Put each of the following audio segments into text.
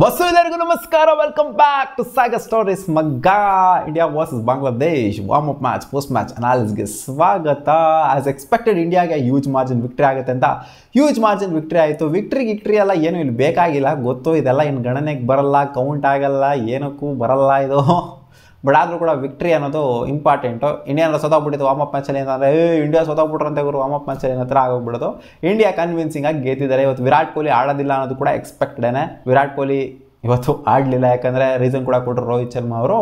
ವಸ್ತು ಎಲ್ಲರಿಗೂ ನಮಸ್ಕಾರ welcome back to saga stories ಮಗ್ಗ India versus Bangladesh warm up match post match ಅನಾಲಿಸ್ಗೆ ಸ್ವಾಗತ ಆಸ್ ಎಕ್ಸ್ಪೆಕ್ಟೆಡ್ ಇಂಡಿಯಾಗೆ ಹ್ಯೂಜ್ ಮಾರ್ಜಿನ್ ವಿಕ್ಟ್ರಿ ಆಗುತ್ತೆ ಅಂತ ಹ್ಯೂಜ್ ಮಾರ್ಜಿನ್ ವಿಕ್ಟ್ರಿ ಆಯಿತು ವಿಕ್ಟ್ರಿ ಗಿಕ್ಟ್ರಿ ಎಲ್ಲ ಏನು ಇಲ್ಲಿ ಬೇಕಾಗಿಲ್ಲ ಗೊತ್ತು ಇದೆಲ್ಲ ಏನು ಗಣನೆಗೆ ಬರಲ್ಲ ಕೌಂಟ್ ಆಗಲ್ಲ ಏನಕ್ಕೂ ಬರಲ್ಲ ಇದು ಬಟ್ ಆದರೂ ಕೂಡ ವಿಕ್ಟ್ರಿ ಅನ್ನೋದು ಇಂಪಾರ್ಟೆಂಟು ಇಂಡಿಯಾನ ಸೋತಾಗ್ಬಿಟ್ಟಿದ್ದು ವಾಮ್ ಅಪ್ ಮ್ಯಾಚಲ್ಲಿ ಏನಂದರೆ ಏ ಇಂಡಿಯಾ ಸೋತಾಗ್ಬಿಟ್ರಂತೆ ಗುರು ವಾಮ್ ಅಪ್ ಮ್ಯಾಚಲ್ಲಿ ಏನತ್ರ ಆಗೋಗ್ಬಿಡೋದು ಇಂಡಿಯಾ ಕನ್ವಿನ್ಸಿಂಗ್ ಆಗಿ ಗೆದ್ದಿದ್ದಾರೆ ಇವತ್ತು ವಿರಾಟ್ ಕೊಹ್ಲಿ ಆಡೋದಿಲ್ಲ ಅನ್ನೋದು ಕೂಡ ಎಕ್ಸ್ಪೆಕ್ಟೆಡೇ ವಿರಾಟ್ ಕೊಹ್ಲಿ ಇವತ್ತು ಆಡಲಿಲ್ಲ ಯಾಕಂದರೆ ರೀಸನ್ ಕೂಡ ಕೊಟ್ಟರು ರೋಹಿತ್ ಶರ್ಮಾ ಅವರು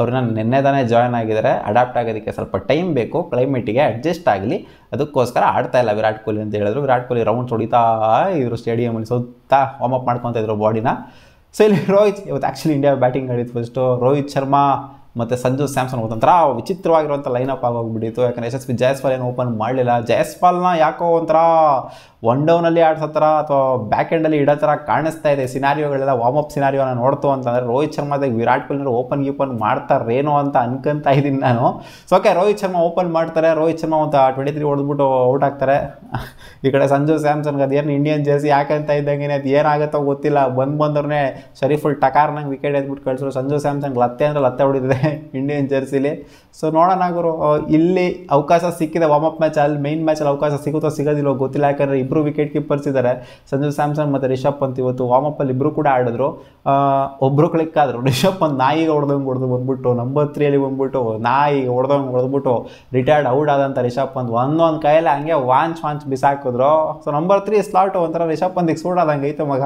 ಅವ್ರನ್ನ ನಿನ್ನೆ ತಾನೇ ಜಾಯ್ನ್ ಆಗಿದ್ದಾರೆ ಅಡಾಪ್ಟ್ ಆಗೋದಕ್ಕೆ ಸ್ವಲ್ಪ ಟೈಮ್ ಬೇಕು ಕ್ಲೈಮೇಟಿಗೆ ಅಡ್ಜಸ್ಟ್ ಆಗಲಿ ಅದಕ್ಕೋಸ್ಕರ ಆಡ್ತಾ ಇಲ್ಲ ವಿರಾಟ್ ಕೊಹ್ಲಿ ಅಂತ ಹೇಳಿದ್ರು ವಿರಾಟ್ ಕೊಹ್ಲಿ ರೌಂಡ್ಸ್ ಹೊಡಿತಾ ಇದ್ರು ಸ್ಟೇಡಿಯಮಲ್ಲಿ ಸುತ್ತ ವಾರ್ಮ್ ಅಪ್ ಮಾಡ್ಕೊತಾ ಇದ್ರು ಬಾಡಿನ So, Rohit, with actually India batting Rohit first. So, Rohit Sharma ಮತ್ತು ಸಂಜು ಸ್ಯಾಮ್ಸನ್ ಒಂಥರ ವಿಚಿತ್ರವಾಗಿರುವಂಥ ಅಪ್ ಆಗೋಗ್ಬಿಟ್ಟಿತ್ತು ಯಾಕಂದರೆ ಯಶಸ್ವಿ ಜಯಸ್ಪಾಲ್ ಏನು ಓಪನ್ ಮಾಡಲಿಲ್ಲ ಜಯಸ್ಪಾಲ್ನ ಯಾಕೋ ಒಂಥರ ಒನ್ ಡೌನಲ್ಲಿ ಆಡಿಸೋ ಥರ ಅಥವಾ ಬ್ಯಾಕ್ ಎಂಡಲ್ಲಿ ಇಡೋ ಥರ ಕಾಣಿಸ್ತಾ ಇದೆ ಸಿನಾರಿಯೋಗಳೆಲ್ಲ ವಾರ್ಮ್ ಅಪ್ ಸಿನಾರಿಯೋನ ನೋಡ್ತು ಅಂತಂದರೆ ರೋಹಿತ್ ಶರ್ಮಾದ ವಿರಾಟ್ ಕೊಹ್ಲಿ ಓಪನ್ ಗೀಪನ್ ಮಾಡ್ತಾರೇನೋ ಅಂತ ಅನ್ಕೊಂತ ಇದ್ದೀನಿ ನಾನು so okay Rohit Sharma open ಮಾಡ್ತಾರೆ ರೋಹಿತ್ ಶರ್ಮಾ ಒಂದು ಟ್ವೆಂಟಿ ತ್ರೀ ಹೊಡೆದ್ಬಿಟ್ಟು ಔಟ್ ಆಗ್ತಾರೆ ಈ ಕಡೆ ಸಂಜು ಸ್ಯಾಮ್ಸನ್ಗೆ ಅದೇನು ಇಂಡಿಯನ್ ಜರ್ಸಿ ಯಾಕಂತ ಇದ್ದಂಗೆ ಅದು ಏನಾಗುತ್ತೋ ಗೊತ್ತಿಲ್ಲ ಬಂದು ಬಂದವ್ರನ್ನೇ ಫುಲ್ ಟಕಾರ್ನಂಗೆ ವಿಕೆಟ್ ಎದ್ಬಿಟ್ಟು ಕಳಿಸ್ರು ಸಂಜು ಸ್ಯಾಮ್ಸಂಗ್ ಲತ್ತೆ ಅಂದರೆ ಲತ್ತೆ ಹೊಡಿದಿದೆ ಇಂಡಿಯನ್ ಜರ್ಸಿಲಿ ಸೊ ನೋಡೋಣ ಗುರು ಇಲ್ಲಿ ಅವಕಾಶ ಸಿಕ್ಕಿದೆ ಅಪ್ ಮ್ಯಾಚ್ ಅಲ್ಲಿ ಮೈನ್ ಮ್ಯಾಚಲ್ಲಿ ಅವಕಾಶ ಸಿಗುತ್ತೋ ಸಿಗೋದಿಲ್ಲ ಗೊತ್ತಿಲ್ಲ ಯಾಕಂದರೆ ಇಬ್ರು ವಿಕೆಟ್ ಕೀಪರ್ಸ್ ಇದ್ದಾರೆ ಸಂಜು ಸ್ಯಾಮ್ಸನ್ ಮತ್ತು ರಿಷಬ್ ಪಂತ್ ಇವತ್ತು ಅಲ್ಲಿ ಇಬ್ಬರು ಕೂಡ ಆಡಿದ್ರು ಒಬ್ರು ಕ್ಲಿಕ್ ಆದರು ರಿಷಬ್ ಪಂತ್ ನಾಯಿಗೆ ಹೊಡೆದಂಗೆ ಹೊಡೆದು ಬಂದ್ಬಿಟ್ಟು ನಂಬರ್ ತ್ರೀಯಲ್ಲಿ ಬಂದ್ಬಿಟ್ಟು ನಾಯಿಗೆ ಹೊಡೆದಂಗೆ ಹೊಡೆದ್ಬಿಟ್ಟು ರಿಟೈರ್ಡ್ ಔಟ್ ಆದಂಥ ರಿಷಬ್ ಪಂತ್ ಒಂದೊಂದು ಕೈಯಲ್ಲಿ ಹಂಗೆ ವಾಂಚ್ ವಾಂಚ್ ಬಿಸಾಕಿದ್ರು ಸೊ ನಂಬರ್ ತ್ರೀ ಸ್ಲಾಟ್ ಒಂಥರ ರಿಷಬ್ ಪಂತಿಗೆ ಸೂಟ್ ಆದಂಗೆ ಐತೆ ಮಗ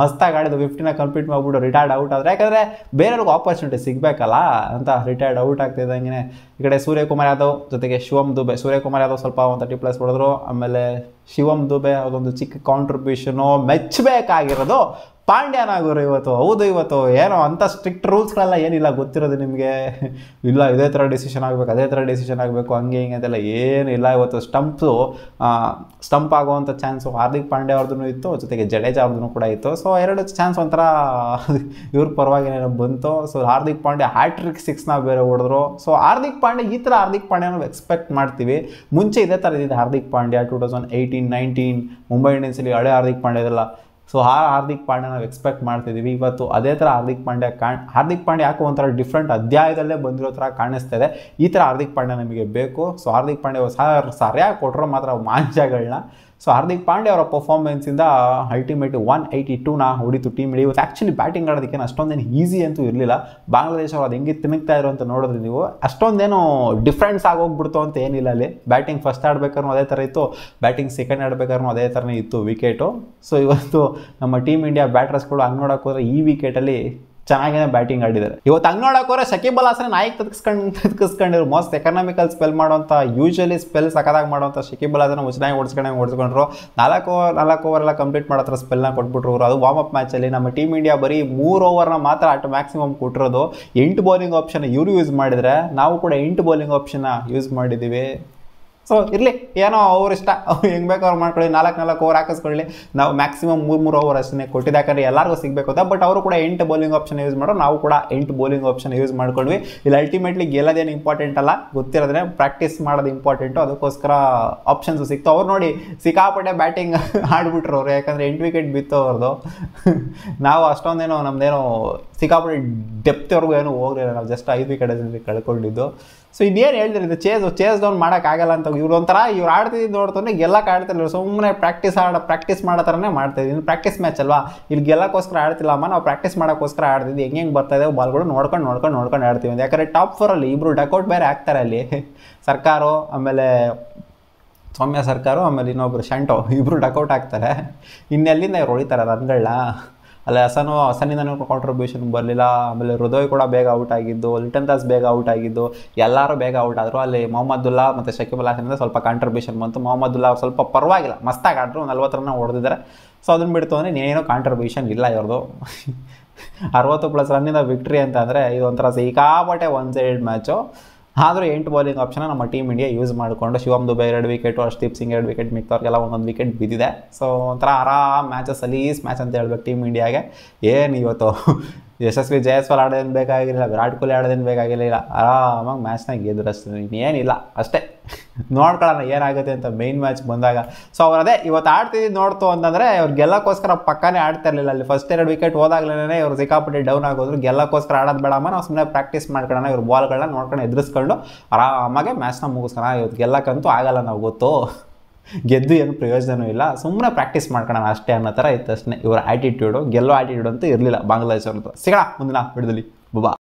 ಮಸ್ತಾಗಿ ಆಡಿದ್ರು ಫಿಫ್ಟಿನ ಕಂಪ್ಲೀಟ್ ಮಾಡ್ಬಿಟ್ಟು ರಿಟೈರ್ಡ್ ಔಟ್ ಆದ್ರೆ ಯಾಕಂದರೆ ಬೇರೆಯವ್ರಿಗೆ ಆಪರ್ಚುನಿಟಿ ಸಿಗಬೇಕಲ್ಲ ಅಂತ ರಿಟೈರ್ಡ್ ಔಟ್ ಆಗ್ತಿದ್ದಂಗೆ ಈ ಕಡೆ ಸೂರ್ಯಕುಮಾರ್ ಯಾದವ್ ಜೊತೆಗೆ ಶಿವಮ್ ದುಬೆ ಸೂರ್ಯಕುಮಾರ್ ಯಾದವ್ ಸ್ವಲ್ಪ ಒಂದು ತರ್ಟಿ ಪ್ಲಸ್ ಹೊಡೆದ್ರು ಆಮೇಲೆ ಶಿವಮ್ ದುಬೆ ಅದೊಂದು ಚಿಕ್ಕ ಕಾಂಟ್ರಿಬ್ಯೂಷನು ಮೆಚ್ಚಬೇಕಾಗಿರೋದು ಪಾಂಡ್ಯನಾಗೋರು ಇವತ್ತು ಹೌದು ಇವತ್ತು ಏನೋ ಅಂಥ ಸ್ಟ್ರಿಕ್ಟ್ ರೂಲ್ಸ್ಗಳೆಲ್ಲ ಏನಿಲ್ಲ ಗೊತ್ತಿರೋದು ನಿಮಗೆ ಇಲ್ಲ ಇದೇ ಥರ ಡಿಸಿಷನ್ ಆಗಬೇಕು ಅದೇ ಥರ ಡಿಸಿಷನ್ ಆಗಬೇಕು ಹಂಗೆ ಹಿಂಗೆ ಅಂತೆಲ್ಲ ಇಲ್ಲ ಇವತ್ತು ಸ್ಟಂಪ್ಸು ಸ್ಟಂಪ್ ಆಗುವಂಥ ಚಾನ್ಸು ಹಾರ್ದಿಕ್ ಪಾಂಡ್ಯ ಅವ್ರದ್ದು ಇತ್ತು ಜೊತೆಗೆ ಜಡೇಜ ಅವ್ರದ್ದು ಕೂಡ ಇತ್ತು ಸೊ ಎರಡು ಚಾನ್ಸ್ ಒಂಥರ ಇವ್ರ ಪರವಾಗಿನೇನೋ ಬಂತು ಸೊ ಹಾರ್ದಿಕ್ ಪಾಂಡ್ಯ ಹ್ಯಾಟ್ರಿಕ್ ಸಿಕ್ಸ್ನ ಬೇರೆ ಹೊಡೆದ್ರು ಸೊ ಹಾರ್ದಿಕ್ ಪಾಂಡ್ಯ ಈ ಥರ ಹಾರ್ದಿಕ್ ಪಾಂಡ್ಯ ನಾವು ಎಕ್ಸ್ಪೆಕ್ಟ್ ಮಾಡ್ತೀವಿ ಮುಂಚೆ ಇದೇ ಥರ ಇದ್ದಿದ್ದು Hardik Pandya two thousand eighteen nineteen Mumbai ಇಂಡಿಯನ್ಸಲ್ಲಿ ಹಳೆ ಹಾರ್ದಿಕ್ ಪಾಂಡ್ಯ ಸೊ ಆ ಹಾರ್ದಿಕ್ ಪಾಂಡ್ಯ ನಾವು ಎಕ್ಸ್ಪೆಕ್ಟ್ ಮಾಡ್ತಿದ್ದೀವಿ ಇವತ್ತು ಅದೇ ಥರ ಹಾರ್ದಿಕ್ ಪಾಂಡ್ಯ ಕಾಣ್ ಹಾರ್ದಿಕ್ ಪಾಂಡ್ಯ ಯಾಕೋ ಒಂಥರ ಡಿಫ್ರೆಂಟ್ ಅಧ್ಯಾಯದಲ್ಲೇ ಬಂದಿರೋ ಥರ ಕಾಣಿಸ್ತಾ ಇದೆ ಈ ಥರ ಹಾರ್ದಿಕ್ ಪಾಂಡ್ಯ ನಮಗೆ ಬೇಕು ಸೊ ಹಾರ್ದಿಕ್ ಪಾಂಡ್ಯ ಸರ್ ಸರಿಯಾಗಿ ಕೊಟ್ಟರು ಮಾತ್ರ ಮಾಂಜಗಳನ್ನ ಸೊ ಹಾರ್ದಿಕ್ ಪಾಂಡೆ ಅವರ ಪರ್ಫಾರ್ಮೆನ್ಸಿಂದ ಅಲ್ಟಿಮೇಟ್ ಒನ್ ಏಯ್ಟಿ ಟೂನ ಹೊಡಿತು ಟೀಮ್ ಇಡೀ ಇವತ್ತು ಆ್ಯಕ್ಚುಲಿ ಬ್ಯಾಟಿಂಗ್ ಆಡೋದಕ್ಕೆ ಅಷ್ಟೊಂದೇನು ಈಸಿ ಅಂತೂ ಇರಲಿಲ್ಲ ಬಾಂಗ್ಲಾದೇಶ ಅವರು ಅದು ಹೆಂಗೆ ತಿನ್ನುತ್ತಾ ಇರೋ ಅಂತ ನೋಡಿದ್ರೆ ನೀವು ಅಷ್ಟೊಂದೇನು ಡಿಫ್ರೆನ್ಸ್ ಆಗೋಗ್ಬಿಡ್ತು ಅಂತ ಏನಿಲ್ಲ ಅಲ್ಲಿ ಬ್ಯಾಟಿಂಗ್ ಫಸ್ಟ್ ಆಡಬೇಕಾದ್ರೂ ಅದೇ ಥರ ಇತ್ತು ಬ್ಯಾಟಿಂಗ್ ಸೆಕೆಂಡ್ ಆಡಬೇಕಾದ್ರೂ ಅದೇ ಥರನೇ ಇತ್ತು ವಿಕೆಟು ಸೊ ಇವತ್ತು ನಮ್ಮ ಟೀಮ್ ಇಂಡಿಯಾ ಬ್ಯಾಟರ್ಸ್ಗಳು ಹಂಗೆ ನೋಡೋಕ್ಕೋದ್ರೆ ಈ ವಿಕೆಟಲ್ಲಿ ಚೆನ್ನಾಗೇ ಬ್ಯಾಟಿಂಗ್ ಆಡಿದ್ದಾರೆ ಇವತ್ತು ಹಂಗೆ ನೋಡಕ್ಕೆ ಹೋದ್ರೆ ಸಕೀಬ್ ಅಲ್ ನಾಯಕ್ ತತ್ಕಸ್ಕೊಂಡು ಮೋಸ್ಟ್ ಎಕನಾಮಿಕಲ್ ಸ್ಪೆಲ್ ಮಾಡುವಂಥ ಯೂಶ್ವಲಿ ಸ್ಪೆಲ್ ಸಕದಾಗ ಮಾಡುವಂಥ ಶಕೀಬ್ ಅಲ್ ಹಸನ್ ಚೆನ್ನಾಗಿ ಓಡಿಸ್ಕೊಂಡ್ರು ನಾಲ್ಕು ಓವರ್ ನಾಲ್ಕು ಓವರ್ ಎಲ್ಲ ಕಂಪ್ಲೀಟ್ ಮಾಡೋ ಹತ್ರ ಸ್ಪೆಲ್ನ ಕೊಟ್ಬಿಟ್ರು ಅವರು ಅದು ವಾರ್ಮ್ ಅಪ್ ಮ್ಯಾಚಲ್ಲಿ ನಮ್ಮ ಟೀಮ್ ಇಂಡಿಯಾ ಬರೀ ಮೂರು ಓವರ್ನ ಮಾತ್ರ ಅಟ್ ಮ್ಯಾಕ್ಸಿಮಮ್ ಕೊಟ್ಟಿರೋದು ಎಂಟು ಬೌಲಿಂಗ್ ಆಪ್ಷನ್ ಇವರು ಯೂಸ್ ಮಾಡಿದರೆ ನಾವು ಕೂಡ ಎಂಟು ಬೌಲಿಂಗ್ ಆಪ್ಷನ್ನ ಯೂಸ್ ಮಾಡಿದ್ದೀವಿ ಸೊ ಇರಲಿ ಏನೋ ಅವ್ರ ಇಷ್ಟ ಅವ್ರು ಹೆಂಗೆ ಬೇಕು ಅವ್ರು ಮಾಡ್ಕೊಳ್ಳಿ ನಾಲ್ಕು ನಾಲ್ಕು ಓವರ್ ಹಾಕಿಸ್ಕೊಳ್ಳಿ ನಾವು ಮ್ಯಾಕ್ಸಿಮಮ್ ಮೂರು ಮೂರು ಓವರ್ ಅಷ್ಟೇ ಕೊಟ್ಟಿದ್ದೆ ಯಾಕಂದರೆ ಎಲ್ಲರಿಗೂ ಸಿಗಬೇಕು ಅಂತ ಬಟ್ ಅವರು ಕೂಡ ಎಂಟು ಬೌಲಿಂಗ್ ಆಪ್ಷನ್ ಯೂಸ್ ಮಾಡೋ ನಾವು ಕೂಡ ಎಂಟು ಬೌಲಿಂಗ್ ಆಪ್ಷನ್ ಯೂಸ್ ಮಾಡ್ಕೊಂಡ್ವಿ ಇಲ್ಲಿ ಅಲ್ಟಿಮೇಟ್ಲಿ ಗೆಲ್ಲೋದೇನು ಇಂಪಾರ್ಟೆಂಟ್ ಅಲ್ಲ ಗೊತ್ತಿರೋದ್ರೆ ಪ್ರಾಕ್ಟೀಸ್ ಮಾಡೋದು ಇಂಪಾರ್ಟೆಂಟು ಅದಕ್ಕೋಸ್ಕರ ಆಪ್ಷನ್ಸು ಸಿಕ್ತು ಅವ್ರು ನೋಡಿ ಸಿಕ್ಕಾಪಟ್ಟೆ ಬ್ಯಾಟಿಂಗ್ ಆಡ್ಬಿಟ್ರು ಅವರು ಯಾಕಂದರೆ ಎಂಟು ವಿಕೆಟ್ ಬಿತ್ತು ಅವ್ರದ್ದು ನಾವು ಅಷ್ಟೊಂದೇನೋ ನಮ್ಮದೇನೋ ಸಿಕ್ಕಾಪಟ್ಟೆ ಡೆಪ್ತ್ವರೆಗೂ ಏನೂ ಹೋಗಲಿಲ್ಲ ನಾವು ಜಸ್ಟ್ ಐದು ವಿಕೆಟ್ ಕಳ್ಕೊಂಡಿದ್ದು ಸೊ ಇದೇನು ಹೇಳಿದ್ರೆ ಚೇಸ್ ಚೇಸ್ ಡೌನ್ ಮಾಡೋಕ್ಕಾಗಲ್ಲ ಅಂತ ಇವ್ರು ಒಂಥರ ಇವ್ರು ಆಡ್ತಿದ್ದು ನೋಡ್ತಾನೆ ಗೆಲ್ಲಕ್ಕೆ ಆಡ್ತಿಲ್ಲ ಸುಮ್ಮನೆ ಪ್ರಾಕ್ಟೀಸ್ ಆಡ ಪ್ರಾಕ್ಟೀಸ್ ಮಾಡೋ ಥರನೇ ಮಾಡ್ತಿದ್ವಿ ಇನ್ನು ಪ್ರಾಕ್ಟೀಸ್ ಮ್ಯಾಚ್ ಅಲ್ವಾ ಇಲ್ಲಿ ಗೆಲ್ಲಕ್ಕೋಸ್ಕರ ಅಮ್ಮ ನಾವು ಪ್ರಾಕ್ಟೀಸ್ ಮಾಡೋಕ್ಕೋಸ್ಕರ ಆಡ್ತಿದ್ವಿ ಹೆಂಗೆ ಹೆಂಗೆ ಬರ್ತಾ ಇದ್ದಾವೆ ಬಾಲ್ಗಳು ನೋಡ್ಕೊಂಡು ನೋಡ್ಕೊಂಡು ನೋಡ್ಕೊಂಡು ಆಡ್ತೀವಿ ಯಾಕಂದರೆ ಟಾಪ್ ಫೋರಲ್ಲಿ ಇಬ್ಬರು ಡಕೌಟ್ ಬೇರೆ ಆಗ್ತಾರೆ ಅಲ್ಲಿ ಸರ್ಕಾರೋ ಆಮೇಲೆ ಸೌಮ್ಯ ಸರ್ಕಾರೋ ಆಮೇಲೆ ಇನ್ನೊಬ್ಬರು ಶಂಟೋ ಇಬ್ಬರು ಡಕೌಟ್ ಆಗ್ತಾರೆ ಇನ್ನೆಲ್ಲಿಂದ ಇವ್ರು ಹೊಳಿತಾರೆ ರನ್ಗಳನ್ನ ಅಲ್ಲಿ ಹಸನು ಹಸನಿಂದನೂ ಕಾಂಟ್ರಿಬ್ಯೂಷನ್ ಬರಲಿಲ್ಲ ಆಮೇಲೆ ಹೃದಯ್ ಕೂಡ ಬೇಗ ಔಟ್ ಆಗಿದ್ದು ಲಿಟನ್ ದಾಸ್ ಬೇಗ ಔಟ್ ಆಗಿದ್ದು ಎಲ್ಲರೂ ಬೇಗ ಔಟ್ ಆದರು ಅಲ್ಲಿ ಮೊಹಮ್ಮದುಲ್ಲಾ ಮತ್ತು ಶಕೀಬ್ ಅಲ್ ಸ್ವಲ್ಪ ಕಾಂಟ್ರಿಬ್ಯೂಷನ್ ಬಂತು ಮೊಹಮ್ಮದುಲ್ಲಾ ಸ್ವಲ್ಪ ಪರವಾಗಿಲ್ಲ ಮಸ್ತಾಗಿ ಆಡ್ರು ನಲ್ವತ್ತರನ್ನ ಹೊಡೆದಿದ್ದಾರೆ ಸೊ ಅದನ್ನ ಬಿಡ್ತು ಅಂದರೆ ಇನ್ನೇನು ಕಾಂಟ್ರಿಬ್ಯೂಷನ್ ಇಲ್ಲ ಇವ್ರದ್ದು ಅರವತ್ತು ಪ್ಲಸ್ ರನ್ನಿಂದ ವಿಕ್ಟ್ರಿ ಅಂತ ಅಂದರೆ ಇದೊಂಥರ ಸಿಕ್ಕಾಪಟ್ಟೆ ಒನ್ ಸೈಡ್ ಮ್ಯಾಚು ಆದರೂ ಎಂಟು ಬೌಲಿಂಗ್ ಆಪ್ಷನ್ ನಮ್ಮ ಟೀಮ್ ಇಂಡಿಯಾ ಯೂಸ್ ಮಾಡಿಕೊಂಡು ಶಿವಮ್ ದುಬೈ ಎರಡು ವಿಕೆಟು ಅರ್ಷ್ದೀಪ್ ಸಿಂಗ್ ಎರಡು ವಿಕೆಟ್ ಮಿಕ್ತವ್ರಿಗೆಲ್ಲ ಒಂದೊಂದು ವಿಕೆಟ್ ಬಿದ್ದಿದೆ ಸೊ ಒಂಥರ ಆರಾಮ್ ಮ್ಯಾಚಸ್ ಸಲೀಸ್ ಮ್ಯಾಚ್ ಅಂತ ಹೇಳ್ಬೇಕು ಟೀಮ್ ಇಂಡಿಯಾಗೆ ಏನು ಇವತ್ತು ಯಶಸ್ವಿ ಜಯಸ್ವಾಲ್ ಆಡೋದೇನು ಬೇಕಾಗಿರಲಿಲ್ಲ ವಿರಾಟ್ ಕೊಹ್ಲಿ ಆಡೋದೇನು ಬೇಕಾಗಿರಲಿಲ್ಲ ಆರಾಮಾಗಿ ಮ್ಯಾಚ್ನಾಗ ಗೆದ್ರಷ್ಟು ಇನ್ನೇನಿಲ್ಲ ಅಷ್ಟೇ ನೋಡ್ಕೊಳ್ಳೋಣ ಏನಾಗುತ್ತೆ ಅಂತ ಮೈನ್ ಮ್ಯಾಚ್ ಬಂದಾಗ ಸೊ ಅವ್ರು ಅದೇ ಇವತ್ತು ಆಡ್ತಿದ್ದು ನೋಡ್ತು ಅಂತಂದರೆ ಇವ್ರು ಗೆಲ್ಲಕ್ಕೋಸ್ಕರ ಪಕ್ಕನೇ ಇರಲಿಲ್ಲ ಅಲ್ಲಿ ಫಸ್ಟ್ ಎರಡು ವಿಕೆಟ್ ಹೋದಾಗ್ಲೇ ಇವ್ರು ಸಿಕ್ಕಾಪಟ್ಟೆ ಡೌನ್ ಆಗೋದ್ರು ಗೆಲ್ಲಕ್ಕೋಸ್ಕರ ಆಡೋದು ಬೇಡಮ್ಮ ನಾವು ಸುಮ್ಮನೆ ಪ್ರಾಕ್ಟೀಸ್ ಮಾಡ್ಕೊಳ್ಳೋಣ ಇವ್ರ ಬಾಲ್ಗಳನ್ನ ನೋಡ್ಕೊಂಡು ಎದುರಿಸ್ಕೊಂಡು ಆರಾಮಾಗೆ ಮ್ಯಾಚ್ನ ಮುಗಿಸ್ಕೋಣ ಇವತ್ತು ಗೆಲ್ಲಕ್ಕಂತೂ ಆಗಲ್ಲ ನಾವು ಗೊತ್ತು ಗೆದ್ದು ಏನು ಪ್ರಯೋಜನವೂ ಇಲ್ಲ ಸುಮ್ಮನೆ ಪ್ರಾಕ್ಟೀಸ್ ಮಾಡ್ಕೊಳ್ಳೋಣ ಅಷ್ಟೇ ಅನ್ನೋ ಥರ ಇತ್ತು ಅಷ್ಟೇ ಇವರ ಆ್ಯಟಿಟ್ಯೂಡು ಗೆಲ್ಲೋ ಆ್ಯಟಿಟ್ಯೂಡ್ ಅಂತೂ ಇರಲಿಲ್ಲ ಬಾಂಗ್ಲಾದೇಶ್ ಅವ್ರ ಸಿಗೋಣ ಮುಂದಿನ ಬಿಡದಲ್ಲಿ ಬುಬಾ